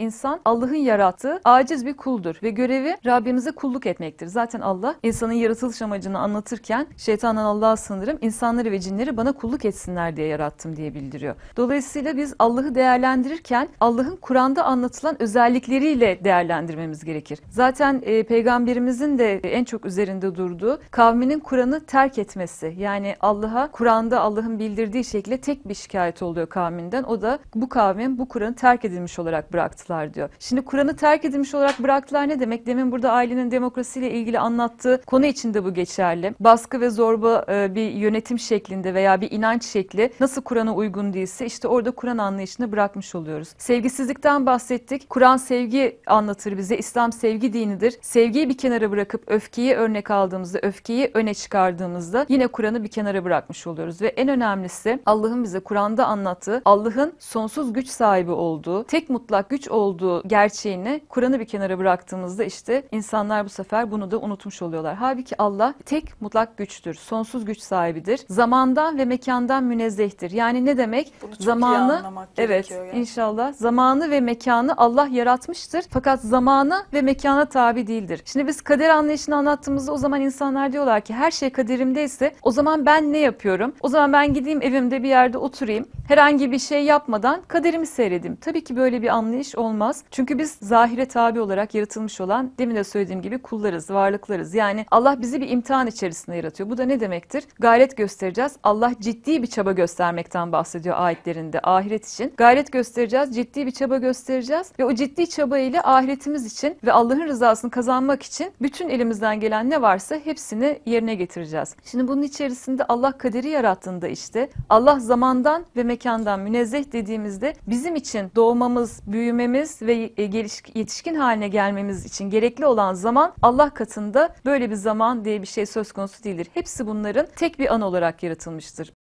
insan Allah'ın yarattığı aciz bir kuldur ve görevi Rabbimize kulluk etmektir. Zaten Allah insanın yaratılış amacını anlatırken şeytandan Allah'a sınırım insanları ve cinleri bana kulluk etsinler diye yarattım diye bildiriyor. Dolayısıyla biz Allah'ı değerlendirirken Allah'ın Kur'an'da anlatılan özellikleriyle değerlendirmemiz gerekir. Zaten e, peygamberimizin de en çok üzerinde durduğu kavminin Kur'an'ı terk etmesi. Yani Allah'a Kur'an'da Allah'ın bildirdiği şekilde tek bir şikayet oluyor kavminden. O da bu kavmin bu Kur'an'ı terk edilmiş olarak bıraktılar bıraktılar diyor. Şimdi Kur'an'ı terk edilmiş olarak bıraktılar ne demek? Demin burada ailenin demokrasiyle ilgili anlattığı konu içinde bu geçerli. Baskı ve zorba e, bir yönetim şeklinde veya bir inanç şekli nasıl Kur'an'a uygun değilse işte orada Kur'an anlayışını bırakmış oluyoruz. Sevgisizlikten bahsettik. Kur'an sevgi anlatır bize. İslam sevgi dinidir. Sevgiyi bir kenara bırakıp öfkeyi örnek aldığımızda, öfkeyi öne çıkardığımızda yine Kur'an'ı bir kenara bırakmış oluyoruz. Ve en önemlisi Allah'ın bize Kur'an'da anlattığı Allah'ın sonsuz güç sahibi olduğu, tek mutlak güç olduğu olduğu gerçeğini Kur'an'ı bir kenara bıraktığımızda işte insanlar bu sefer bunu da unutmuş oluyorlar. Halbuki Allah tek mutlak güçtür, sonsuz güç sahibidir. Zamandan ve mekandan münezzehtir. Yani ne demek? Bunu çok zamanı iyi anlamak evet yani. inşallah zamanı ve mekanı Allah yaratmıştır. Fakat zamanı ve mekana tabi değildir. Şimdi biz kader anlayışını anlattığımızda o zaman insanlar diyorlar ki her şey kaderimdeyse o zaman ben ne yapıyorum? O zaman ben gideyim evimde bir yerde oturayım herhangi bir şey yapmadan kaderimi seyredim. Tabii ki böyle bir anlayış olmaz. Çünkü biz zahire tabi olarak yaratılmış olan demin de söylediğim gibi kullarız, varlıklarız. Yani Allah bizi bir imtihan içerisinde yaratıyor. Bu da ne demektir? Gayret göstereceğiz. Allah ciddi bir çaba göstermekten bahsediyor ayetlerinde ahiret için. Gayret göstereceğiz, ciddi bir çaba göstereceğiz ve o ciddi çaba ile ahiretimiz için ve Allah'ın rızasını kazanmak için bütün elimizden gelen ne varsa hepsini yerine getireceğiz. Şimdi bunun içerisinde Allah kaderi yarattığında işte Allah zamandan ve mekandan zekandan münezzeh dediğimizde bizim için doğmamız, büyümemiz ve e, yetişkin haline gelmemiz için gerekli olan zaman Allah katında böyle bir zaman diye bir şey söz konusu değildir. Hepsi bunların tek bir an olarak yaratılmıştır.